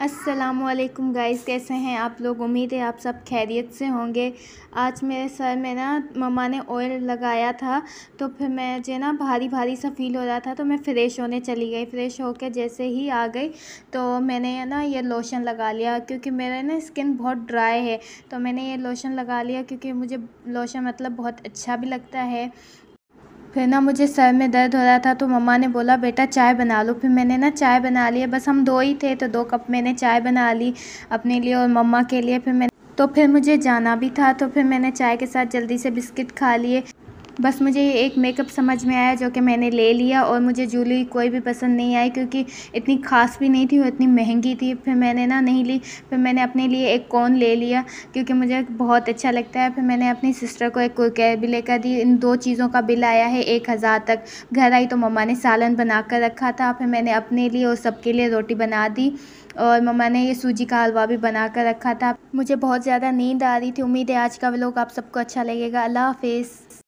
असलकम गाइज कैसे हैं आप लोग उम्मीद है आप सब खैरियत से होंगे आज मेरे सर में ना मम्मा ने ऑयल लगाया था तो फिर मैं जो ना भारी भारी सा फील हो रहा था तो मैं फ़्रेश होने चली गई फ़्रेश होकर जैसे ही आ गई तो मैंने ना ये लोशन लगा लिया क्योंकि मेरा ना स्किन बहुत ड्राई है तो मैंने ये लोशन लगा लिया क्योंकि मुझे लोशन मतलब बहुत अच्छा भी लगता है फिर ना मुझे सर में दर्द हो रहा था तो मम्मा ने बोला बेटा चाय बना लो फिर मैंने ना चाय बना ली बस हम दो ही थे तो दो कप मैंने चाय बना ली अपने लिए और मम्मा के लिए फिर मैंने तो फिर मुझे जाना भी था तो फिर मैंने चाय के साथ जल्दी से बिस्किट खा लिए बस मुझे ये एक मेकअप समझ में आया जो कि मैंने ले लिया और मुझे जूली कोई भी पसंद नहीं आई क्योंकि इतनी ख़ास भी नहीं थी और इतनी महंगी थी फिर मैंने ना नहीं ली फिर मैंने अपने लिए एक कौन ले लिया क्योंकि मुझे बहुत अच्छा लगता है फिर मैंने अपनी सिस्टर को एक कुरकैर भी लेकर दी इन दो चीज़ों का बिल आया है एक हज़ार तक घर आई तो मम्मा ने सालन बना कर रखा था फिर मैंने अपने लिए और सबके लिए रोटी बना दी और मम्मा ने ये सूजी का हलवा भी बना कर रखा था मुझे बहुत ज़्यादा नींद आ रही थी उम्मीद है आज का वो आप सबको अच्छा लगेगा अल्लाह हाफिज़